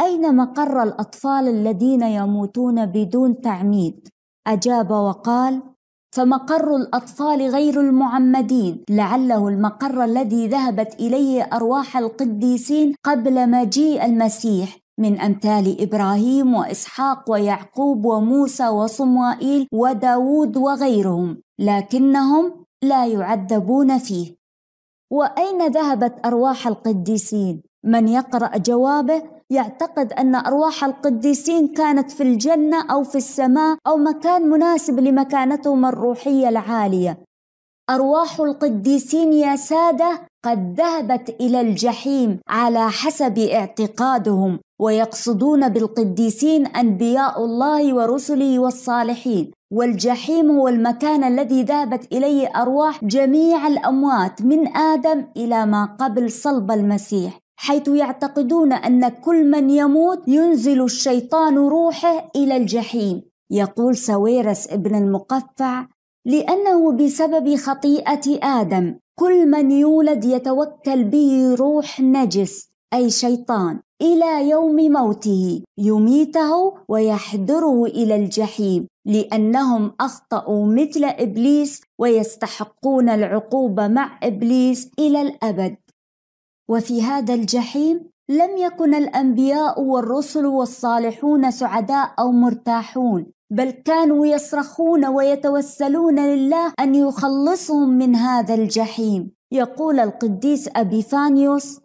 اين مقر الاطفال الذين يموتون بدون تعميد اجاب وقال فمقر الاطفال غير المعمدين لعله المقر الذي ذهبت اليه ارواح القديسين قبل مجيء المسيح من امثال ابراهيم واسحاق ويعقوب وموسى وصموئيل وداوود وغيرهم لكنهم لا يعذبون فيه واين ذهبت ارواح القديسين من يقرا جوابه يعتقد أن أرواح القديسين كانت في الجنة أو في السماء أو مكان مناسب لمكانتهم الروحية العالية. أرواح القديسين يا سادة قد ذهبت إلى الجحيم على حسب اعتقادهم، ويقصدون بالقديسين أنبياء الله ورسله والصالحين، والجحيم هو المكان الذي ذهبت اليه ارواح جميع الاموات من ادم الى ما قبل صلب المسيح حيث يعتقدون ان كل من يموت ينزل الشيطان روحه الى الجحيم يقول سويرس ابن المقفع لانه بسبب خطيئه ادم كل من يولد يتوكل به روح نجس اي شيطان الى يوم موته يميته ويحضره الى الجحيم لانهم اخطاوا مثل ابليس ويستحقون العقوبه مع ابليس الى الابد وفي هذا الجحيم لم يكن الانبياء والرسل والصالحون سعداء او مرتاحون بل كانوا يصرخون ويتوسلون لله ان يخلصهم من هذا الجحيم يقول القديس فانيوس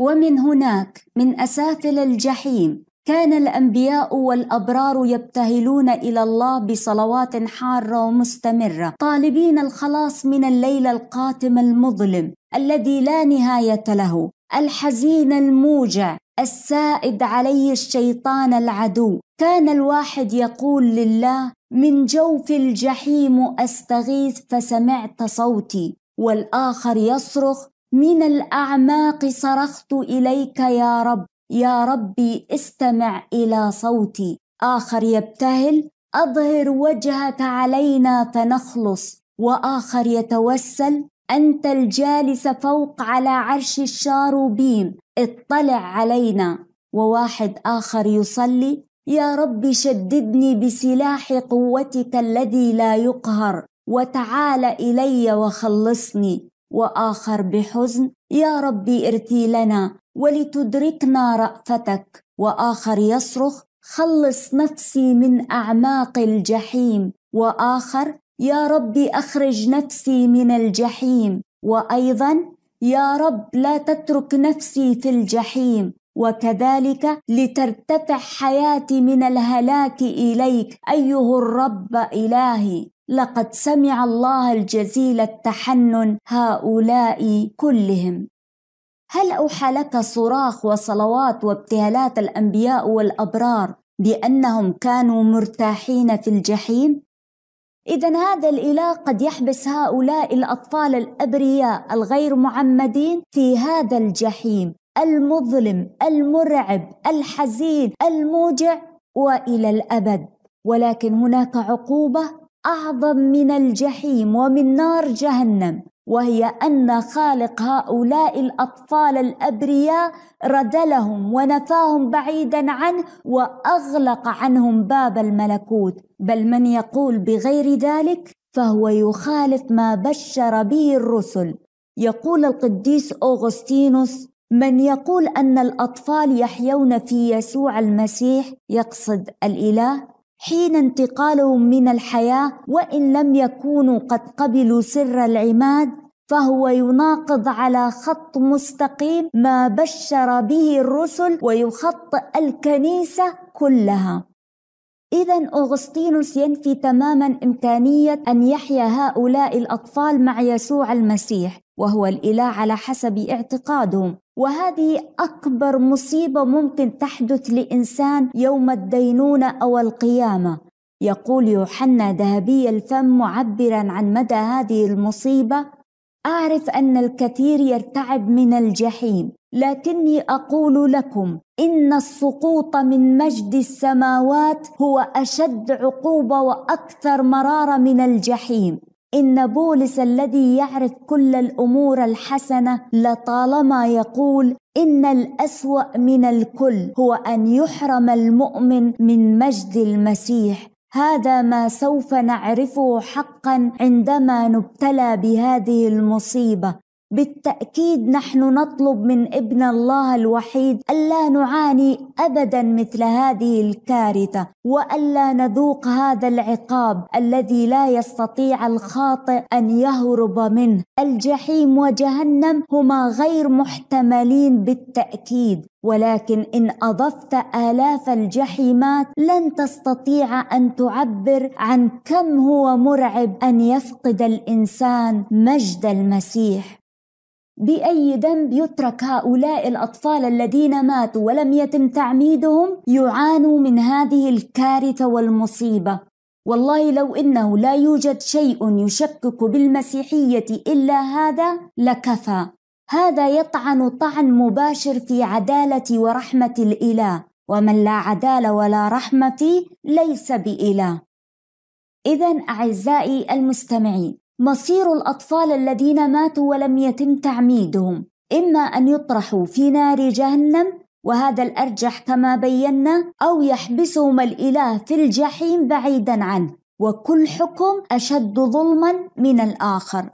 ومن هناك من اسافل الجحيم كان الانبياء والابرار يبتهلون الى الله بصلوات حاره ومستمره طالبين الخلاص من الليل القاتم المظلم الذي لا نهايه له الحزين الموجع السائد عليه الشيطان العدو كان الواحد يقول لله من جوف الجحيم استغيث فسمعت صوتي والاخر يصرخ من الاعماق صرخت اليك يا رب يا ربي استمع الى صوتي اخر يبتهل اظهر وجهك علينا فنخلص واخر يتوسل أنت الجالس فوق على عرش الشاروبيم اطلع علينا وواحد آخر يصلي يا رب شددني بسلاح قوتك الذي لا يقهر وتعال إلي وخلصني وآخر بحزن يا رب ارثي لنا ولتدركنا رأفتك وآخر يصرخ خلص نفسي من أعماق الجحيم وآخر يا رب اخرج نفسي من الجحيم وايضا يا رب لا تترك نفسي في الجحيم وكذلك لترتفع حياتي من الهلاك اليك ايها الرب الهي لقد سمع الله الجزيل التحنن هؤلاء كلهم هل اوحى لك صراخ وصلوات وابتهالات الانبياء والابرار بانهم كانوا مرتاحين في الجحيم إذا هذا الإله قد يحبس هؤلاء الأطفال الأبرياء الغير معمدين في هذا الجحيم المظلم المرعب الحزين الموجع والى الابد ولكن هناك عقوبه اعظم من الجحيم ومن نار جهنم وهي أن خالق هؤلاء الأطفال الأبرياء ردلهم ونفاهم بعيدا عنه وأغلق عنهم باب الملكوت بل من يقول بغير ذلك فهو يخالف ما بشر به الرسل يقول القديس أوغسطينوس من يقول أن الأطفال يحيون في يسوع المسيح يقصد الإله حين انتقالهم من الحياه وان لم يكونوا قد قبلوا سر العماد فهو يناقض على خط مستقيم ما بشر به الرسل ويخطئ الكنيسه كلها إذا أغسطينوس ينفي تماما إمكانية أن يحيا هؤلاء الأطفال مع يسوع المسيح وهو الإله على حسب اعتقادهم وهذه أكبر مصيبة ممكن تحدث لإنسان يوم الدينونة أو القيامة يقول يوحنا ذهبي الفم معبرا عن مدى هذه المصيبة أعرف أن الكثير يرتعب من الجحيم لكني أقول لكم إن السقوط من مجد السماوات هو أشد عقوبة وأكثر مرارة من الجحيم إن بولس الذي يعرف كل الأمور الحسنة لطالما يقول إن الأسوأ من الكل هو أن يحرم المؤمن من مجد المسيح هذا ما سوف نعرفه حقا عندما نبتلى بهذه المصيبه بالتأكيد نحن نطلب من ابن الله الوحيد ألا نعاني أبدا مثل هذه الكارثة وألا نذوق هذا العقاب الذي لا يستطيع الخاطئ أن يهرب منه الجحيم وجهنم هما غير محتملين بالتأكيد ولكن إن أضفت آلاف الجحيمات لن تستطيع أن تعبر عن كم هو مرعب أن يفقد الإنسان مجد المسيح بأي ذنب يترك هؤلاء الأطفال الذين ماتوا ولم يتم تعميدهم يعانوا من هذه الكارثة والمصيبة والله لو إنه لا يوجد شيء يشكك بالمسيحية إلا هذا لكفى هذا يطعن طعن مباشر في عدالة ورحمة الإله ومن لا عدالة ولا رحمة فيه ليس بإله إذا أعزائي المستمعين مصير الأطفال الذين ماتوا ولم يتم تعميدهم إما أن يطرحوا في نار جهنم وهذا الأرجح كما بينا أو يحبسهم الإله في الجحيم بعيدا عنه وكل حكم أشد ظلما من الآخر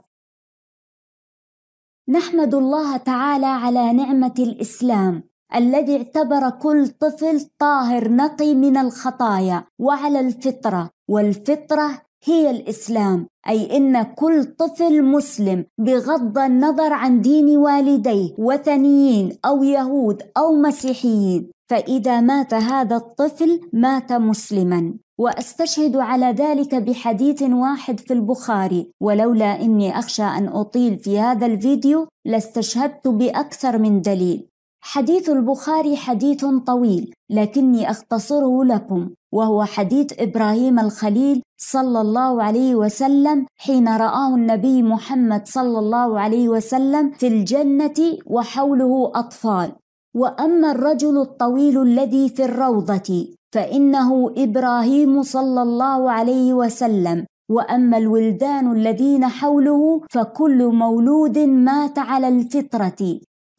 نحمد الله تعالى على نعمة الإسلام الذي اعتبر كل طفل طاهر نقي من الخطايا وعلى الفطرة والفطرة هي الاسلام اي ان كل طفل مسلم بغض النظر عن دين والديه وثنيين او يهود او مسيحيين فاذا مات هذا الطفل مات مسلما واستشهد على ذلك بحديث واحد في البخاري ولولا اني اخشى ان اطيل في هذا الفيديو لاستشهدت باكثر من دليل حديث البخاري حديث طويل لكني اختصره لكم وهو حديث ابراهيم الخليل صلى الله عليه وسلم حين رآه النبي محمد صلى الله عليه وسلم في الجنة وحوله أطفال وأما الرجل الطويل الذي في الروضة فإنه إبراهيم صلى الله عليه وسلم واما الولدان الذين حوله فكل مولود مات على الفطره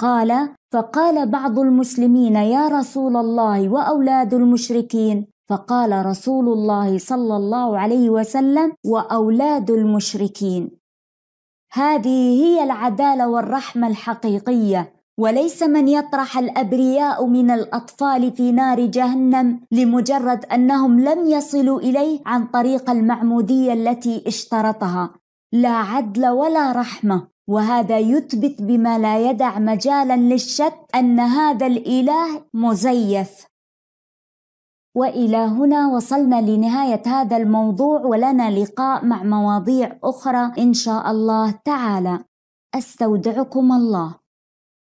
قال فقال بعض المسلمين يا رسول الله واولاد المشركين فقال رسول الله صلى الله عليه وسلم واولاد المشركين هذه هي العداله والرحمه الحقيقيه وليس من يطرح الابرياء من الاطفال في نار جهنم لمجرد انهم لم يصلوا اليه عن طريق المعموديه التي اشترطها لا عدل ولا رحمه وهذا يثبت بما لا يدع مجالا للشك ان هذا الاله مزيف والى هنا وصلنا لنهايه هذا الموضوع ولنا لقاء مع مواضيع اخرى ان شاء الله تعالى استودعكم الله